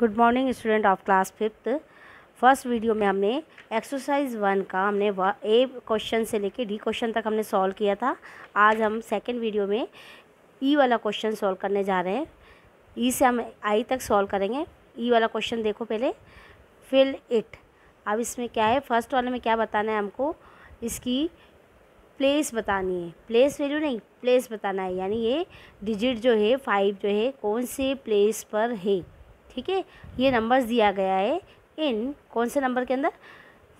good morning student of class fifth first video में हमने exercise one का हमने ए क्वेश्चन से लेके डी क्वेश्चन तक हमने सॉल्व किया था आज हम सेकेंड वीडियो में ई e वाला क्वेश्चन सॉल्व करने जा रहे हैं ई e से हम आई तक सॉल्व करेंगे ई e वाला क्वेश्चन देखो पहले फिल इट अब इसमें क्या है फर्स्ट वाले में क्या बताना है हमको इसकी प्लेस बतानी है प्लेस वैल्यू नहीं प्लेस बताना है यानी ये डिजिट जो है फाइव जो है कौन से प्लेस पर है ठीक है ये नंबर दिया गया है इन कौन से नंबर के अंदर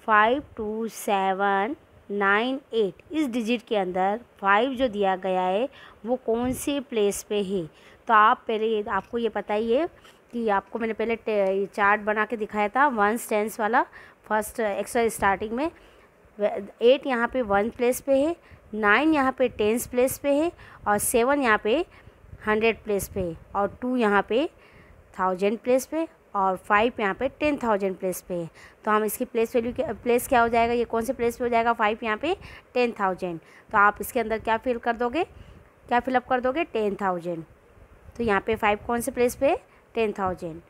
five two seven nine eight इस डिजिट के अंदर फाइव जो दिया गया है वो कौन से प्लेस पे है तो आप पहले आपको ये पता ही है कि आपको मैंने पहले चार्ट बना के दिखाया था वन टेंस वाला फर्स्ट एक्सर स्टार्टिंग में एट यहाँ पे वन प्लेस पे है नाइन यहाँ पे टेंस प्लेस पे है और सेवन यहाँ पे हंड्रेड प्लेस पे है और टू यहाँ पे थाउजेंड प्लेस पे और फाइव यहाँ पे टेन थाउजेंड प्लेस पे है तो हम इसकी प्लेस वैल्यू के प्लेस क्या हो जाएगा ये कौन से प्लेस पे हो जाएगा फाइव यहाँ पे टेन थाउजेंड तो आप इसके अंदर क्या फिल कर दोगे क्या फिलअप कर दोगे टेन थाउजेंड तो यहाँ पे फाइव कौन से प्लेस पे है टेन थाउजेंड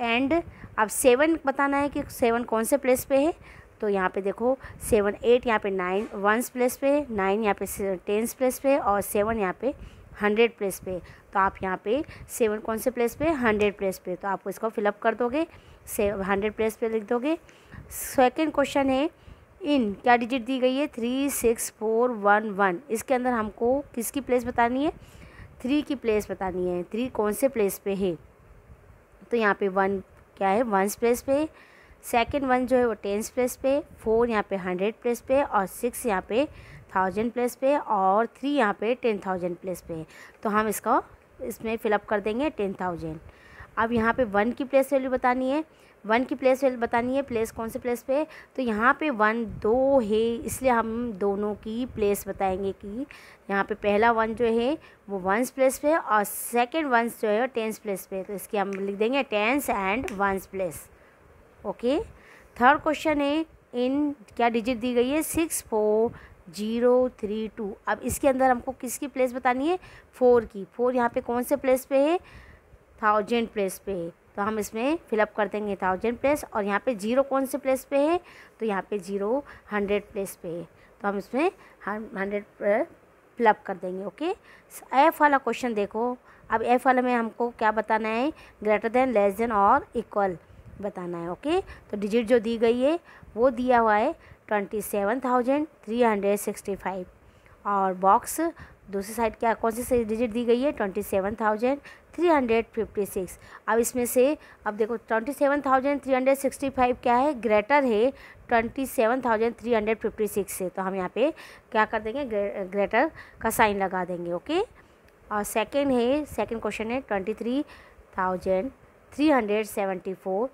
एंड अब सेवन बताना है कि सेवन कौन से प्लेस पे है तो यहाँ पे देखो सेवन एट यहाँ पे नाइन वंस प्लेस पे है नाइन यहाँ पे टेंस प्लेस पे और सेवन यहाँ पे हंड्रेड प्लेस पे तो आप यहाँ पे सेवन कौन से प्लेस पे हंड्रेड प्लेस पे तो आपको इसको फिलअप कर दोगे से हंड्रेड प्लेस पे लिख दोगे सेकेंड क्वेश्चन है इन क्या डिजिट दी गई है three six four one one इसके अंदर हमको किसकी प्लेस बतानी है थ्री की प्लेस बतानी है थ्री कौन से प्लेस पे है तो यहाँ पे वन क्या है वन प्लेस पे सेकेंड वन जो है वो टेंस प्लेस पे फोर यहाँ पे हंड्रेड प्लेस पे और सिक्स यहाँ पे थाउजेंड प्लेस पे और थ्री यहाँ पे टेन थाउजेंड प्लेस पे तो हम इसका इसमें फिलअप कर देंगे टेन थाउजेंड अब यहाँ पे वन की प्लेस वैल्यू बतानी है वन की प्लेस वैल्यू बतानी है प्लेस कौन से प्लेस पे तो यहाँ पे वन दो है इसलिए हम दोनों की प्लेस बताएंगे कि यहाँ पे पहला वन जो है वो वंस प्लेस पे और सेकेंड वंस जो है वो टेंस प्लेस पे तो इसकी हम लिख देंगे tens and ones place okay third question है इन क्या डिजिट दी गई है six four zero three two अब इसके अंदर हमको किसकी प्लेस बतानी है फोर की फोर यहाँ पे कौन से प्लेस पे है थाउजेंड प्लेस पे है तो हम इसमें फिलअप कर देंगे थाउजेंड प्लेस और यहाँ पे जीरो कौन से प्लेस पे है तो यहाँ पे जीरो हंड्रेड प्लेस पे है तो हम इसमें हंड्रेड फिलअप कर देंगे ओके एफ वाला क्वेश्चन देखो अब एफ वाले में हमको क्या बताना है ग्रेटर देन लेस देन और इक्वल बताना है ओके तो डिजिट जो दी गई है वो दिया हुआ है twenty seven thousand three hundred sixty five और बॉक्स दूसरी साइड क्या कौन सी डिजिट दी गई है twenty seven thousand three hundred fifty six अब इसमें से अब देखो twenty seven thousand three hundred sixty five क्या है ग्रेटर है twenty seven thousand three hundred fifty six से तो हम यहाँ पे क्या कर देंगे ग्रेटर का साइन लगा देंगे ओके और सेकेंड है सेकेंड क्वेश्चन है twenty three thousand three hundred seventy four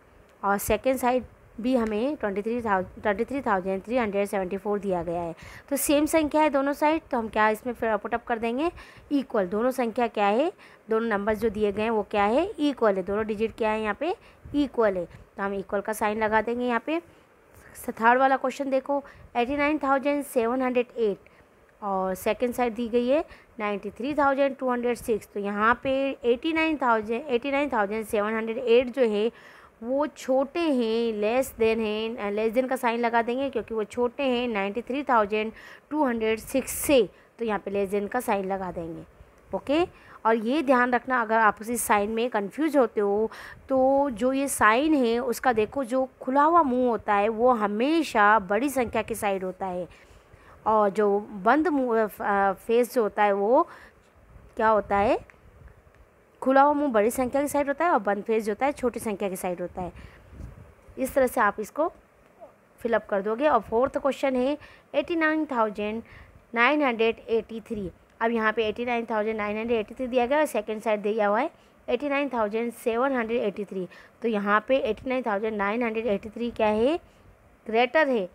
और सेकेंड साइड भी हमें twenty three twenty three thousand three hundred seventy four दिया गया है तो सेम संख्या है दोनों साइड तो हम क्या इसमें फिर पुटअप कर देंगे इक्वल दोनों संख्या क्या है दोनों नंबर्स जो दिए गए हैं वो क्या है इक्वल है दोनों डिजिट क्या है यहाँ पे इक्वल है तो हम इक्वल का साइन लगा देंगे यहाँ पे थर्ड वाला क्वेश्चन देखो eighty nine thousand seven hundred eight और सेकेंड साइड दी गई है ninety three thousand two hundred six तो यहाँ पे eighty nine thousand eighty nine thousand seven hundred eight जो है वो छोटे हैं लेस देन हैं लेस देन का साइन लगा देंगे क्योंकि वो छोटे हैं ninety three thousand two hundred six से तो यहाँ पे लेस देन का साइन लगा देंगे ओके और ये ध्यान रखना अगर आप उसी साइन में कंफ्यूज होते हो तो जो ये साइन है उसका देखो जो खुला हुआ मुंह होता है वो हमेशा बड़ी संख्या की साइड होता है और जो बंद मुँह फेस जो होता है वो क्या होता है खुला हुआ मुंह बड़ी संख्या की साइड होता है और बंद फेस जो होता है छोटी संख्या की साइड होता है इस तरह से आप इसको फिलअप कर दोगे और फोर्थ क्वेश्चन है eighty nine thousand nine hundred eighty three अब यहाँ पे eighty nine thousand nine hundred eighty three दिया गया और सेकेंड साइड दिया हुआ है eighty nine thousand seven hundred eighty three तो यहाँ पे eighty nine thousand nine hundred eighty three क्या है ग्रेटर है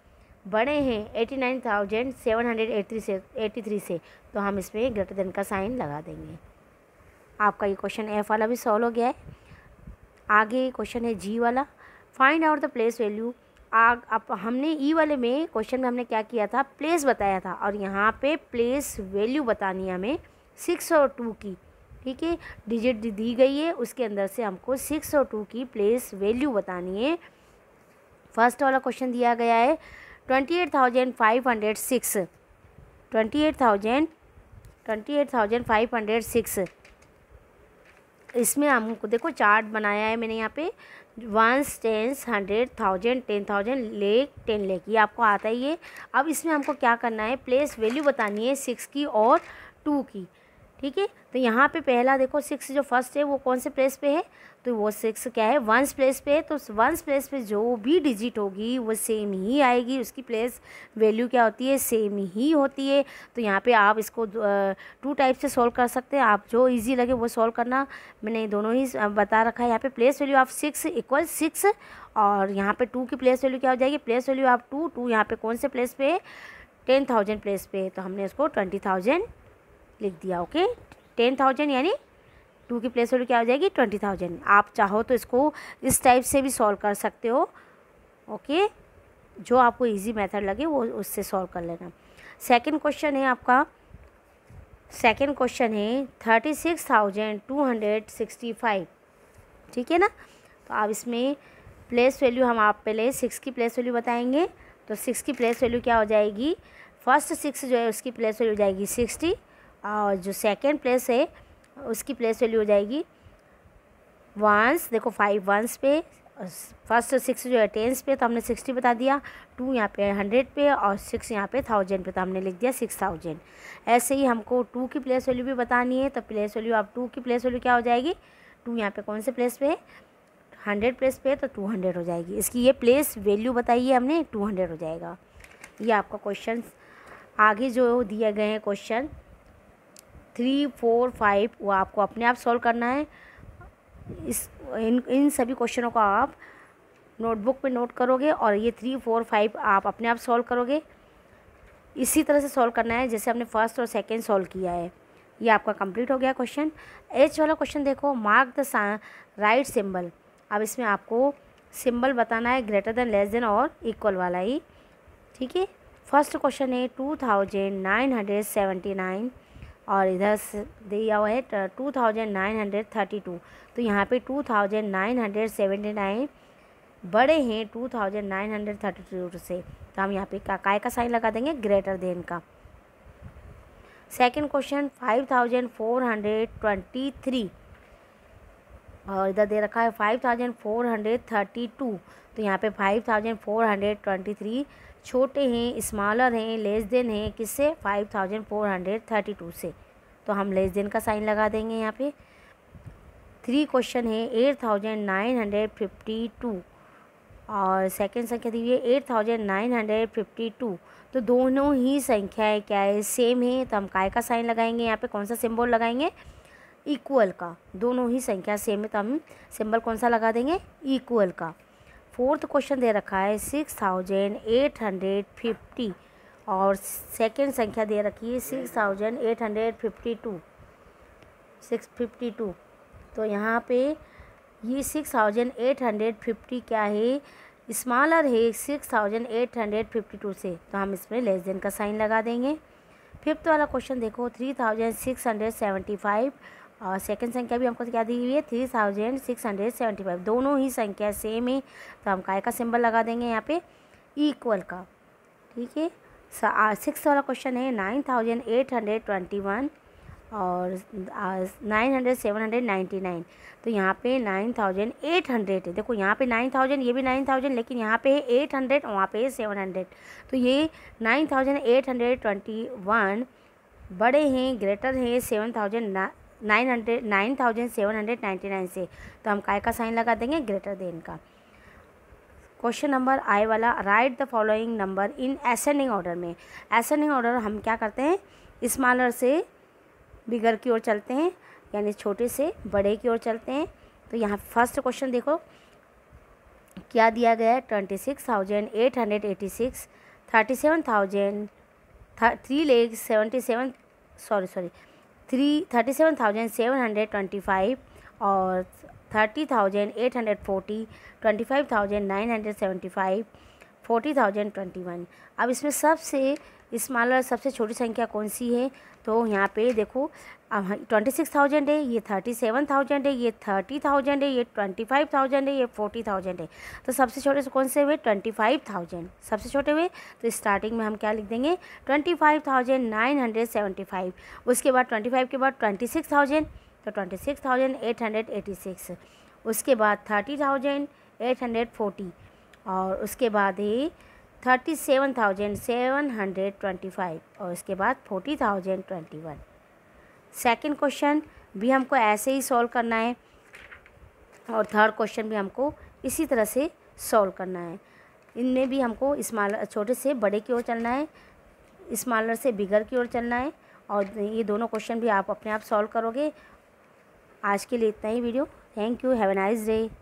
बड़े हैं eighty nine thousand seven hundred eighty three से एटी थ्री से तो हम इसमें ग्रेटर देन का साइन लगा देंगे आपका ये क्वेश्चन एफ वाला भी सॉल्व हो गया है आगे क्वेश्चन है जी वाला find out the place value आग अब हमने ई e वाले में क्वेश्चन में हमने क्या किया था प्लेस बताया था और यहाँ पे प्लेस वैल्यू बतानी है हमें सिक्स और टू की ठीक है डिजिट दी गई है उसके अंदर से हमको सिक्स और टू की प्लेस वैल्यू बतानी है फर्स्ट वाला क्वेश्चन दिया गया है twenty eight thousand five hundred six twenty eight thousand twenty eight thousand five hundred six इसमें हमको देखो चार्ट बनाया है मैंने यहाँ पे ones tens hundred thousand ten thousand lakh ten lakh ये आपको आता ही है अब इसमें हमको क्या करना है प्लेस वैल्यू बतानी है सिक्स की और टू की ठीक है तो यहाँ पे पहला देखो सिक्स जो फर्स्ट है वो कौन से प्लेस पे है तो वो सिक्स क्या है वंस प्लेस पे है तो वंस प्लेस पे जो भी डिजिट होगी वो सेम ही आएगी उसकी प्लेस वैल्यू क्या होती है सेम ही होती है तो यहाँ पे आप इसको टू टाइप से सॉल्व कर सकते हैं आप जो इजी लगे वो सॉल्व करना मैंने दोनों ही बता रखा है यहाँ पे प्लेस वैल्यू आप सिक्स इक्वल सिक्स और यहाँ पर टू की प्लेस वैल्यू क्या हो जाएगी प्लेस वैल्यू आप टू टू यहाँ पर कौन से प्लेस पे है टेन थाउजेंड प्लेस पे है तो हमने उसको ट्वेंटी थाउजेंड लिख दिया ओके टेन थाउजेंड यानी टू की प्लेस वैल्यू क्या हो जाएगी ट्वेंटी थाउजेंड आप चाहो तो इसको इस टाइप से भी सॉल्व कर सकते हो ओके जो आपको इजी मेथड लगे वो उससे सॉल्व कर लेना सेकंड क्वेश्चन है आपका सेकंड क्वेश्चन है thirty six thousand two hundred sixty five ठीक है ना तो आप इसमें प्लेस वैल्यू हम आप पहले सिक्स की प्लेस वैल्यू बताएंगे तो सिक्स की प्लेस वैल्यू क्या हो जाएगी फर्स्ट सिक्स जो है उसकी प्लेस वैल्यू हो जाएगी सिक्सटी और जो सेकेंड प्लेस है उसकी प्लेस वैल्यू हो जाएगी वंस देखो फाइव वंस पे फर्स्ट सिक्स जो है टेंस पे तो हमने सिक्सटी बता दिया टू यहाँ पे हंड्रेड पे और सिक्स यहाँ पे थाउजेंड पे तो हमने लिख दिया सिक्स थाउजेंड ऐसे ही हमको टू की प्लेस वैल्यू भी बतानी है तो प्लेस वैल्यू आप टू की प्लेस वैल्यू क्या हो जाएगी टू यहाँ पे कौन से प्लेस पे है हंड्रेड प्लेस पे तो टू हंड्रेड हो जाएगी इसकी ये प्लेस वैल्यू बताइए हमने टू हंड्रेड हो जाएगा ये आपका क्वेश्चन आगे जो दिए गए हैं क्वेश्चन थ्री फोर फाइव वो आपको अपने आप सॉल्व करना है इस इन इन सभी क्वेश्चनों को आप नोटबुक पे नोट करोगे और ये थ्री फोर फाइव आप अपने आप सॉल्व करोगे इसी तरह से सॉल्व करना है जैसे हमने फर्स्ट और सेकेंड सॉल्व किया है ये आपका कंप्लीट हो गया क्वेश्चन एच वाला क्वेश्चन देखो मार्क द राइट सिंबल अब इसमें आपको सिंबल बताना है ग्रेटर देन लेस देन और इक्वल वाला ही ठीक है फर्स्ट क्वेश्चन है two thousand nine hundred seventy nine और इधर दिया हुआ है two thousand nine hundred thirty two तो यहाँ पे two thousand nine hundred seventy nine बड़े हैं two thousand nine hundred thirty two से तो हम यहाँ पे काय का साइन लगा देंगे ग्रेटर देन का second question five thousand four hundred twenty three और इधर दे रखा है five thousand four hundred thirty two तो यहाँ पे five thousand four hundred twenty three छोटे हैं स्मॉलर हैं लेस देन हैं किससे five thousand four hundred thirty two से तो हम लेस देन का साइन लगा देंगे यहाँ पे थ्री क्वेश्चन है eight thousand nine hundred fifty two और सेकंड संख्या दी हुई है eight thousand nine hundred fifty two तो दोनों ही संख्याएं क्या है सेम है तो हम काय का साइन लगाएंगे यहाँ पे कौन सा सिंबल लगाएंगे इक्वल का दोनों ही संख्या सेम है तो हम सिंबल कौन सा लगा देंगे इक्वल का फोर्थ क्वेश्चन दे रखा है six thousand eight hundred fifty और सेकेंड संख्या दे रखी है six thousand eight hundred fifty two six fifty two तो यहाँ पे ये six thousand eight hundred fifty क्या है स्मॉलर है six thousand eight hundred fifty two से तो हम इसमें लेस देन का साइन लगा देंगे फिफ्थ वाला क्वेश्चन देखो three thousand six hundred seventy five और सेकंड संख्या भी हमको क्या दी हुई है three thousand six hundred seventy five दोनों ही संख्या सेम है तो हम काय का सिंबल लगा देंगे यहाँ पे इक्वल का ठीक है सिक्स वाला क्वेश्चन है nine thousand eight hundred twenty one और nine hundred seven hundred ninety nine तो यहाँ पे नाइन थाउजेंड एट हंड्रेड है देखो यहाँ पे नाइन थाउजेंड ये भी नाइन थाउजेंड लेकिन यहाँ पे है एट हंड्रेड वहाँ पे है सेवन हंड्रेड तो ये nine thousand eight hundred twenty one बड़े हैं ग्रेटर हैं seven thousand nine hundred nine thousand seven hundred ninety nine से तो हम काय का साइन लगा देंगे ग्रेटर देन का क्वेश्चन नंबर आई वाला right the following number in ascending order में एसेंडिंग ऑर्डर हम क्या करते हैं स्मॉलर से बिगर की ओर चलते हैं यानी छोटे से बड़े की ओर चलते हैं तो यहाँ फर्स्ट क्वेश्चन देखो क्या दिया गया है twenty six thousand eight hundred eighty six thirty seven thousand three लेख seventy seven sorry sorry three thirty seven thousand seven hundred twenty five और thirty thousand eight hundred forty twenty five thousand nine hundred seventy five forty thousand twenty one अब इसमें सबसे smaller और सबसे छोटी संख्या कौन सी है तो यहाँ पे देखो ट्वेंटी सिक्स थाउजेंड है ये थर्टी सेवन थाउजेंड है ये थर्टी थाउजेंड है ये ट्वेंटी फाइव थाउजेंड है ये फोर्टी थाउजेंड है तो सबसे छोटे से कौन से हुए ट्वेंटी फाइव थाउजेंड सबसे छोटे हुए तो स्टार्टिंग में हम क्या लिख देंगे twenty five thousand nine hundred seventy five उसके बाद ट्वेंटी फाइव के बाद ट्वेंटी सिक्स थाउजेंड तो twenty six thousand eight hundred eighty six उसके बाद thirty thousand eight hundred forty और उसके बाद ही thirty seven thousand seven hundred twenty five और इसके बाद forty thousand twenty one second question भी हमको ऐसे ही सॉल्व करना है और थर्ड क्वेश्चन भी हमको इसी तरह से सॉल्व करना है इनमें भी हमको इस्माल छोटे से बड़े की ओर चलना है स्मॉलर से बिगर की ओर चलना है और ये दोनों क्वेश्चन भी आप अपने आप सॉल्व करोगे आज के लिए इतना ही video thank you have a nice day